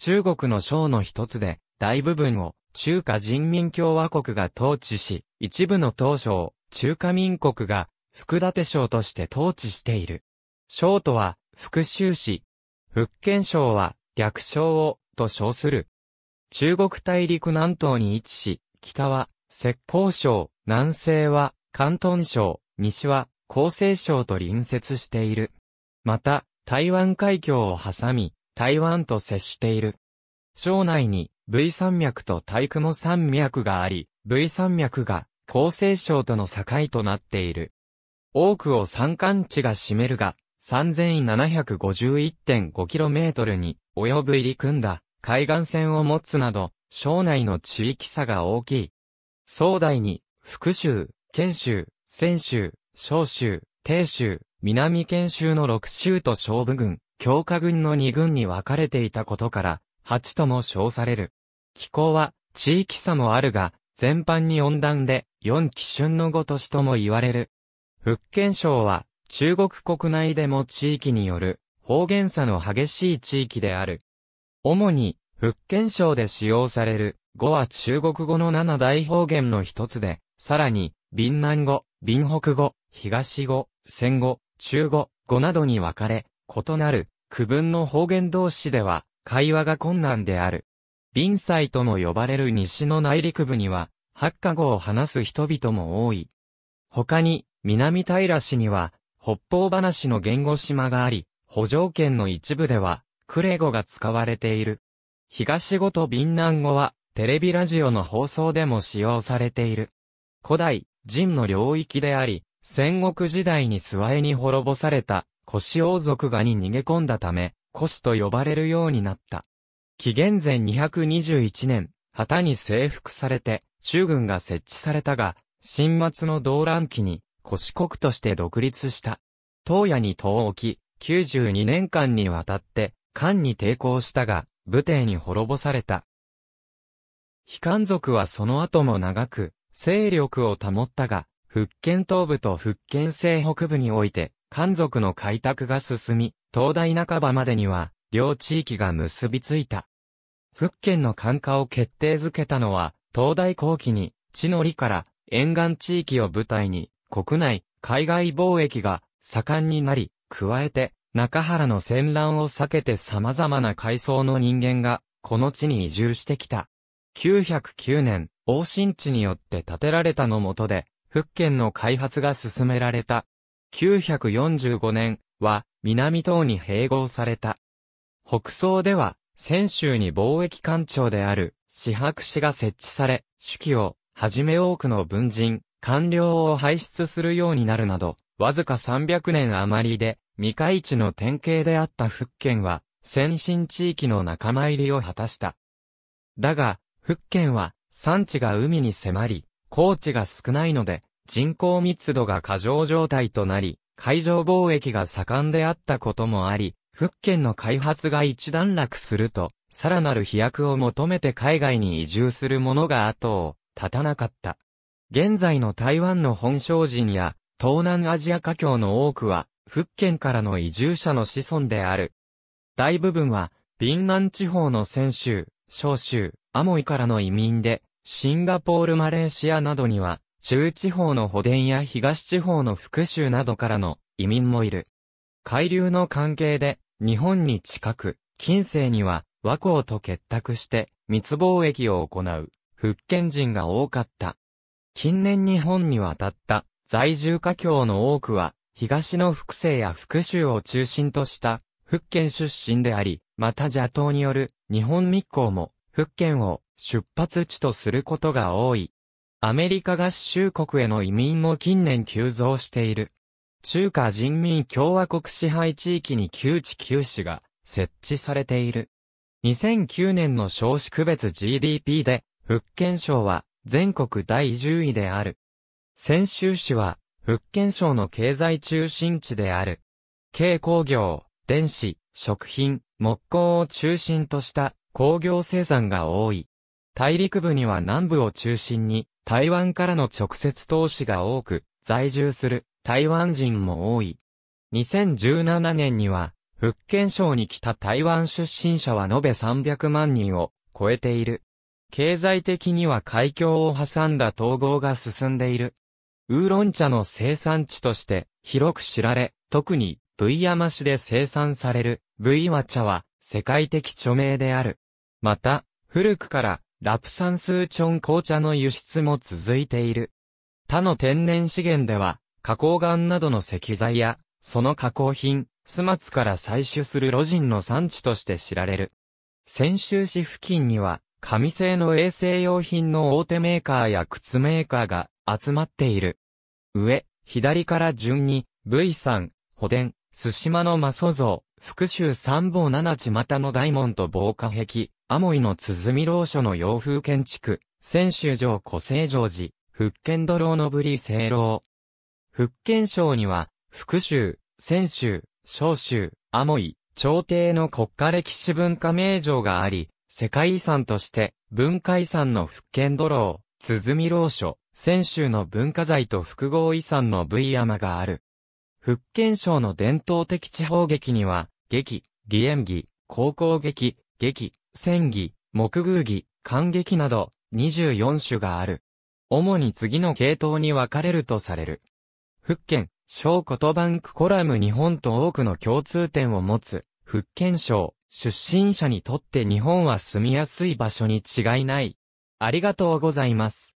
中国の省の一つで、大部分を中華人民共和国が統治し、一部の当初を中華民国が福建省として統治している。省とは福州市。福建省は略省をと称する。中国大陸南東に位置し、北は浙江省、南西は広東省、西は江西省と隣接している。また、台湾海峡を挟み、台湾と接している。省内に V 山脈と大雲山脈があり、V 山脈が厚生省との境となっている。多くを山間地が占めるが、3751.5km に及ぶ入り組んだ海岸線を持つなど、省内の地域差が大きい。総大に、福州、県州、泉州、小州、定州、南県州の6州と勝部郡、強化軍の2軍に分かれていたことから、8とも称される。気候は、地域差もあるが、全般に温暖で、四季春の五年とも言われる。福建省は、中国国内でも地域による、方言差の激しい地域である。主に、福建省で使用される、語は中国語の7大方言の一つで、さらに、敏南語、敏北語、東語、戦語、中語、語などに分かれ、異なる区分の方言同士では会話が困難である。臨祭とも呼ばれる西の内陸部には、八カ語を話す人々も多い。他に、南平市には、北方話の言語島があり、補助圏の一部では、クレ語が使われている。東語と便南語は、テレビラジオの放送でも使用されている。古代、人の領域であり、戦国時代に諏訪絵に滅ぼされた、腰王族がに逃げ込んだため、腰と呼ばれるようになった。紀元前221年、旗に征服されて、中軍が設置されたが、新末の動乱期に、腰国として独立した。東野に遠東き、92年間にわたって、漢に抵抗したが、武帝に滅ぼされた。非漢族はその後も長く、勢力を保ったが、福建東部と福建西北部において、漢族の開拓が進み、東大半ばまでには、両地域が結びついた。福建の管化を決定づけたのは、東大後期に、地の利から沿岸地域を舞台に、国内、海外貿易が盛んになり、加えて、中原の戦乱を避けて様々な階層の人間が、この地に移住してきた。909年、王新地によって建てられたのもとで、福建の開発が進められた。945年は南東に併合された。北宋では、泉州に貿易官庁である、四白市が設置され、主記を、はじめ多くの文人、官僚を輩出するようになるなど、わずか300年余りで、未開地の典型であった福建は、先進地域の仲間入りを果たした。だが、福建は、産地が海に迫り、高地が少ないので、人口密度が過剰状態となり、海上貿易が盛んであったこともあり、福建の開発が一段落すると、さらなる飛躍を求めて海外に移住する者が後を絶たなかった。現在の台湾の本省人や東南アジア華僑の多くは、福建からの移住者の子孫である。大部分は、敏南地方の泉州、小州、アモイからの移民で、シンガポールマレーシアなどには、中地方の保電や東地方の福州などからの移民もいる。海流の関係で、日本に近く、近世には和光と結託して密貿易を行う福建人が多かった。近年日本に渡った在住華僑の多くは東の福西や福州を中心とした福建出身であり、また邪党による日本密航も福建を出発地とすることが多い。アメリカ合衆国への移民も近年急増している。中華人民共和国支配地域に旧地旧市が設置されている。2009年の少子区別 GDP で、福建省は全国第10位である。泉州市は、福建省の経済中心地である。軽工業、電子、食品、木工を中心とした工業生産が多い。大陸部には南部を中心に台湾からの直接投資が多く、在住する台湾人も多い。2017年には、福建省に来た台湾出身者は延べ300万人を超えている。経済的には海峡を挟んだ統合が進んでいる。ウーロン茶の生産地として広く知られ、特に V 山市で生産される V 和茶は世界的著名である。また、古くからラプサンスーチョン紅茶の輸出も続いている。他の天然資源では、加工岩などの石材や、その加工品、スマツから採取するロジンの産地として知られる。泉州市付近には、紙製の衛生用品の大手メーカーや靴メーカーが集まっている。上、左から順に、V さん、保伝、すしまのマソ像、福州三宝七地またの大門と防火壁、アモイの鼓楼所の洋風建築、泉州城古成城寺、福建土楼のぶり聖楼。福建省には、福州、泉州、小州、アモイ、朝廷の国家歴史文化名城があり、世界遺産として、文化遺産の福建土楼、鼓楼所、泉州の文化財と複合遺産の V 山がある。福建省の伝統的地方劇には、劇、義演技、高校劇、劇、戦技、木偶技、感激など24種がある。主に次の系統に分かれるとされる。福建、小言バンクコラム日本と多くの共通点を持つ、福建省、出身者にとって日本は住みやすい場所に違いない。ありがとうございます。